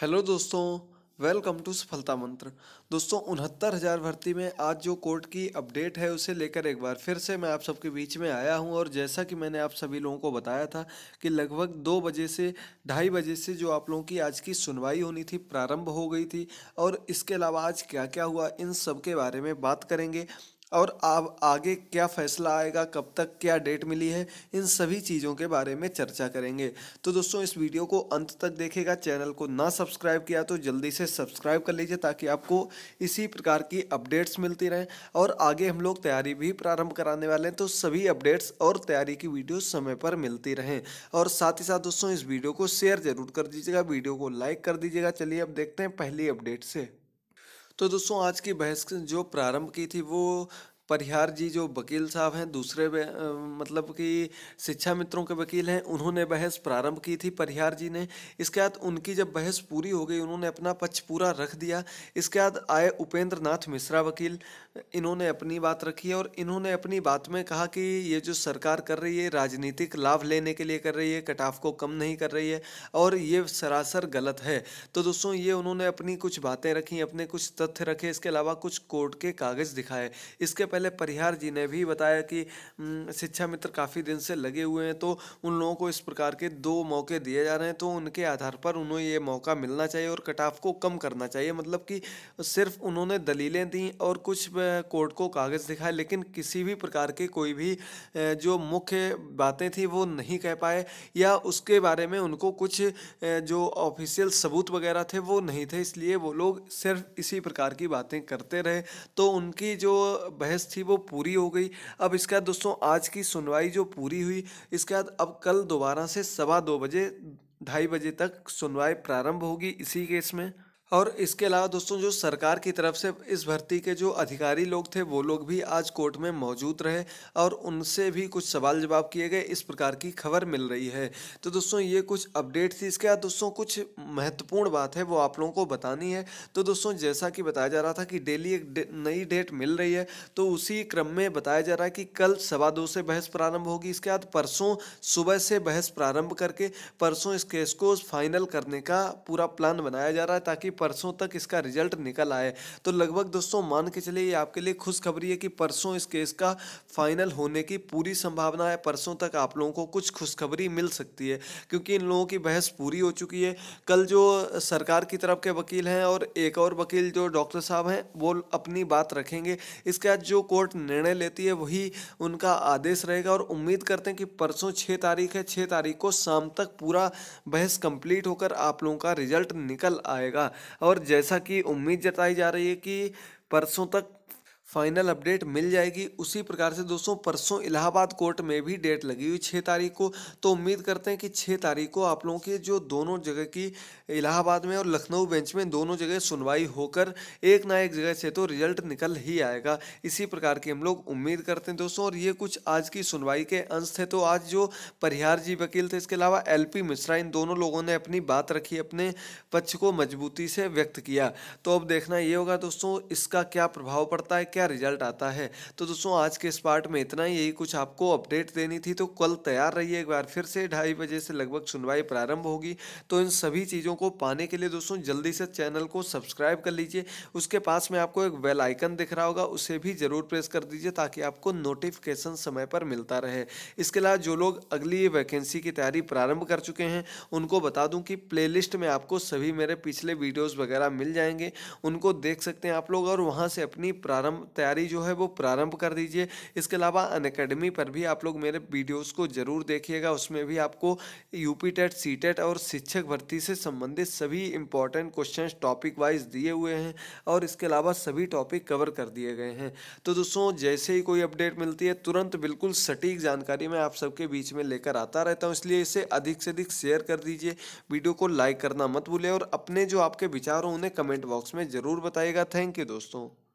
hello दोस्तों welcome to सफलता मंत्र दोस्तों उनहत्तर हज़ार भर्ती में आज जो कोर्ट की अपडेट है उसे लेकर एक बार फिर से मैं आप सबके बीच में आया हूं और जैसा कि मैंने आप सभी लोगों को बताया था कि लगभग दो बजे से ढाई बजे से जो आप लोगों की आज की सुनवाई होनी थी प्रारंभ हो गई थी और इसके अलावा आज क्या क्या हुआ इन सब के बारे में बात करेंगे और अब आगे क्या फैसला आएगा कब तक क्या डेट मिली है इन सभी चीज़ों के बारे में चर्चा करेंगे तो दोस्तों इस वीडियो को अंत तक देखेगा चैनल को ना सब्सक्राइब किया तो जल्दी से सब्सक्राइब कर लीजिए ताकि आपको इसी प्रकार की अपडेट्स मिलती रहें और आगे हम लोग तैयारी भी प्रारंभ कराने वाले हैं तो सभी अपडेट्स और तैयारी की वीडियो समय पर मिलती रहें और साथ ही साथ दोस्तों इस वीडियो को शेयर जरूर कर दीजिएगा वीडियो को लाइक कर दीजिएगा चलिए अब देखते हैं पहली अपडेट से तो दोस्तों आज की बहस जो प्रारंभ की थी वो परिहार जी जो वकील साहब हैं दूसरे आ, मतलब कि शिक्षा मित्रों के वकील हैं उन्होंने बहस प्रारंभ की थी परिहार जी ने इसके बाद उनकी जब बहस पूरी हो गई उन्होंने अपना पक्ष पूरा रख दिया इसके बाद आए उपेंद्र नाथ मिश्रा वकील इन्होंने अपनी बात रखी और इन्होंने अपनी बात में कहा कि ये जो सरकार कर रही है राजनीतिक लाभ लेने के लिए कर रही है कटाव को कम नहीं कर रही है और ये सरासर गलत है तो दोस्तों ये उन्होंने अपनी कुछ बातें रखी अपने कुछ तथ्य रखे इसके अलावा कुछ कोर्ट के कागज़ दिखाए इसके पहले पहले परिहार जी ने भी बताया कि शिक्षा मित्र काफ़ी दिन से लगे हुए हैं तो उन लोगों को इस प्रकार के दो मौके दिए जा रहे हैं तो उनके आधार पर उन्हें ये मौका मिलना चाहिए और कटाफ को कम करना चाहिए मतलब कि सिर्फ उन्होंने दलीलें दी और कुछ कोर्ट को कागज़ दिखाए लेकिन किसी भी प्रकार के कोई भी जो मुख्य बातें थी वो नहीं कह पाए या उसके बारे में उनको कुछ जो ऑफिशियल सबूत वगैरह थे वो नहीं थे इसलिए वो लोग सिर्फ इसी प्रकार की बातें करते रहे तो उनकी जो बहस थी वो पूरी हो गई अब इसके बाद दोस्तों आज की सुनवाई जो पूरी हुई इसके बाद अब कल दोबारा से सवा दो बजे ढाई बजे तक सुनवाई प्रारंभ होगी इसी केस में और इसके अलावा दोस्तों जो सरकार की तरफ से इस भर्ती के जो अधिकारी लोग थे वो लोग भी आज कोर्ट में मौजूद रहे और उनसे भी कुछ सवाल जवाब किए गए इस प्रकार की खबर मिल रही है तो दोस्तों ये कुछ अपडेट थी इसके बाद दोस्तों कुछ महत्वपूर्ण बात है वो आप लोगों को बतानी है तो दोस्तों जैसा कि बताया जा रहा था कि डेली एक डे, नई डेट मिल रही है तो उसी क्रम में बताया जा रहा है कि कल सवा दो से बहस प्रारंभ होगी इसके बाद परसों सुबह से बहस प्रारंभ करके परसों इस केस को फाइनल करने का पूरा प्लान बनाया जा रहा है ताकि परसों तक इसका रिजल्ट निकल आए तो लगभग दोस्तों मान के चलिए ये आपके लिए खुशखबरी है कि परसों इस केस का फाइनल होने की पूरी संभावना है परसों तक आप लोगों को कुछ खुशखबरी मिल सकती है क्योंकि इन लोगों की बहस पूरी हो चुकी है कल जो सरकार की तरफ के वकील हैं और एक और वकील जो डॉक्टर साहब हैं वो अपनी बात रखेंगे इसके बाद जो कोर्ट निर्णय लेती है वही उनका आदेश रहेगा और उम्मीद करते हैं कि परसों छः तारीख है छः तारीख को शाम तक पूरा बहस कंप्लीट होकर आप लोगों का रिजल्ट निकल आएगा और जैसा कि उम्मीद जताई जा रही है कि परसों तक फाइनल अपडेट मिल जाएगी उसी प्रकार से दोस्तों परसों इलाहाबाद कोर्ट में भी डेट लगी हुई छः तारीख को तो उम्मीद करते हैं कि छः तारीख को आप लोगों के जो दोनों जगह की इलाहाबाद में और लखनऊ बेंच में दोनों जगह सुनवाई होकर एक ना एक जगह से तो रिजल्ट निकल ही आएगा इसी प्रकार की हम लोग उम्मीद करते हैं दोस्तों और ये कुछ आज की सुनवाई के अंश थे तो आज जो परिहार जी वकील थे इसके अलावा एल मिश्रा इन दोनों लोगों ने अपनी बात रखी अपने पक्ष को मजबूती से व्यक्त किया तो अब देखना ये होगा दोस्तों इसका क्या प्रभाव पड़ता है क्या रिजल्ट आता है तो दोस्तों आज के इस पार्ट में इतना ही यही कुछ आपको अपडेट देनी थी तो कल तैयार रहिए एक बार फिर से ढाई बजे से लगभग सुनवाई प्रारंभ होगी तो इन सभी चीज़ों को पाने के लिए दोस्तों जल्दी से चैनल को सब्सक्राइब कर लीजिए उसके पास में आपको एक बेल आइकन दिख रहा होगा उसे भी ज़रूर प्रेस कर दीजिए ताकि आपको नोटिफिकेशन समय पर मिलता रहे इसके अलावा जो लोग अगली वैकेंसी की तैयारी प्रारंभ कर चुके हैं उनको बता दूं कि प्लेलिस्ट में आपको सभी मेरे पिछले वीडियोस वगैरह मिल जाएंगे उनको देख सकते हैं आप लोग और वहां से अपनी प्रारंभ तैयारी जो है वो प्रारंभ कर दीजिए इसके अलावा अन अकेडमी पर भी आप लोग मेरे वीडियोज़ को ज़रूर देखिएगा उसमें भी आपको यूपी टेट सी टेट और शिक्षक भर्ती से संबंधित सभी इंपॉर्टेंट क्वेश्चन टॉपिक वाइज दिए हुए हैं और इसके अलावा सभी टॉपिक कवर कर दिए गए हैं तो दोस्तों जैसे ही कोई अपडेट मिलती है तुरंत बिल्कुल सटीक जानकारी मैं आप सबके बीच में लेकर आता रहता हूँ इसलिए इसे अधिक से अधिक शेयर कर दीजिए वीडियो को लाइक करना मत भूलें और अपने जो आपके विचार हों उन्हें कमेंट बॉक्स में ज़रूर बताइएगा थैंक यू दोस्तों